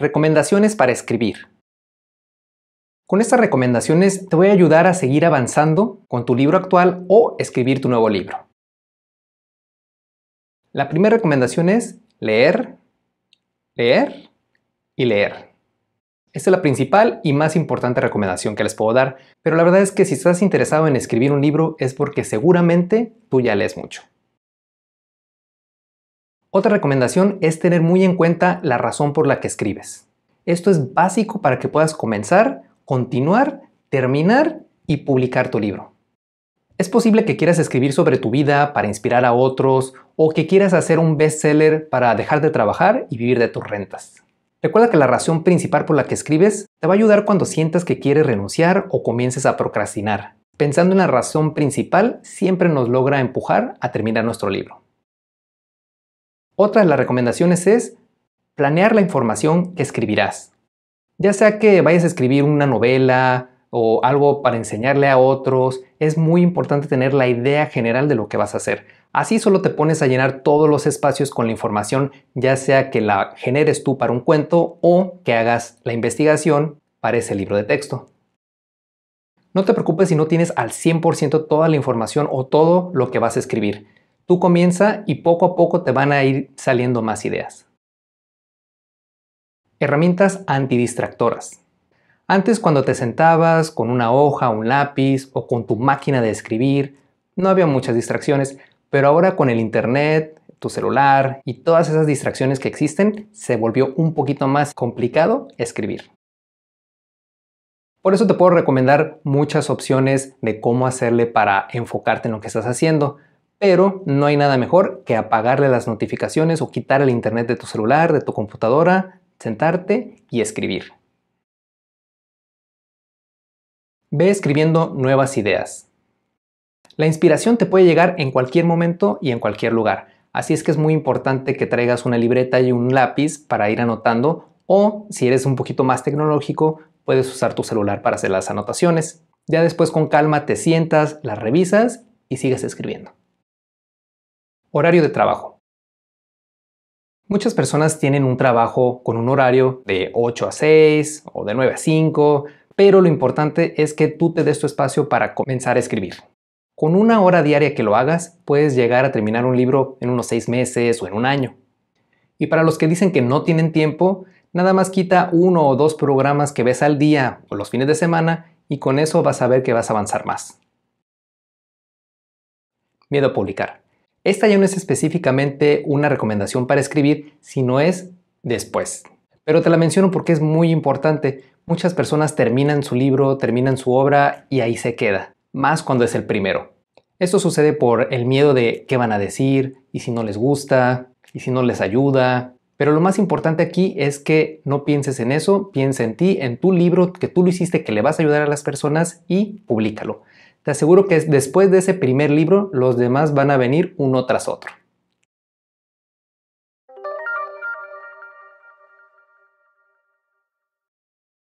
Recomendaciones para escribir. Con estas recomendaciones te voy a ayudar a seguir avanzando con tu libro actual o escribir tu nuevo libro. La primera recomendación es leer, leer y leer. Esta es la principal y más importante recomendación que les puedo dar, pero la verdad es que si estás interesado en escribir un libro es porque seguramente tú ya lees mucho. Otra recomendación es tener muy en cuenta la razón por la que escribes. Esto es básico para que puedas comenzar, continuar, terminar y publicar tu libro. Es posible que quieras escribir sobre tu vida para inspirar a otros o que quieras hacer un bestseller para dejar de trabajar y vivir de tus rentas. Recuerda que la razón principal por la que escribes te va a ayudar cuando sientas que quieres renunciar o comiences a procrastinar. Pensando en la razón principal siempre nos logra empujar a terminar nuestro libro. Otra de las recomendaciones es planear la información que escribirás. Ya sea que vayas a escribir una novela o algo para enseñarle a otros, es muy importante tener la idea general de lo que vas a hacer. Así solo te pones a llenar todos los espacios con la información, ya sea que la generes tú para un cuento o que hagas la investigación para ese libro de texto. No te preocupes si no tienes al 100% toda la información o todo lo que vas a escribir. Tú comienza y poco a poco te van a ir saliendo más ideas. Herramientas antidistractoras. Antes cuando te sentabas con una hoja, un lápiz o con tu máquina de escribir, no había muchas distracciones, pero ahora con el Internet, tu celular y todas esas distracciones que existen, se volvió un poquito más complicado escribir. Por eso te puedo recomendar muchas opciones de cómo hacerle para enfocarte en lo que estás haciendo pero no hay nada mejor que apagarle las notificaciones o quitar el internet de tu celular, de tu computadora, sentarte y escribir. Ve escribiendo nuevas ideas. La inspiración te puede llegar en cualquier momento y en cualquier lugar, así es que es muy importante que traigas una libreta y un lápiz para ir anotando o si eres un poquito más tecnológico, puedes usar tu celular para hacer las anotaciones. Ya después con calma te sientas, las revisas y sigues escribiendo. Horario de trabajo. Muchas personas tienen un trabajo con un horario de 8 a 6 o de 9 a 5, pero lo importante es que tú te des tu espacio para comenzar a escribir. Con una hora diaria que lo hagas, puedes llegar a terminar un libro en unos 6 meses o en un año. Y para los que dicen que no tienen tiempo, nada más quita uno o dos programas que ves al día o los fines de semana y con eso vas a ver que vas a avanzar más. Miedo a publicar. Esta ya no es específicamente una recomendación para escribir, sino es después. Pero te la menciono porque es muy importante. Muchas personas terminan su libro, terminan su obra y ahí se queda, más cuando es el primero. Esto sucede por el miedo de qué van a decir y si no les gusta y si no les ayuda. Pero lo más importante aquí es que no pienses en eso, piensa en ti, en tu libro que tú lo hiciste, que le vas a ayudar a las personas y públicalo. Te aseguro que después de ese primer libro, los demás van a venir uno tras otro.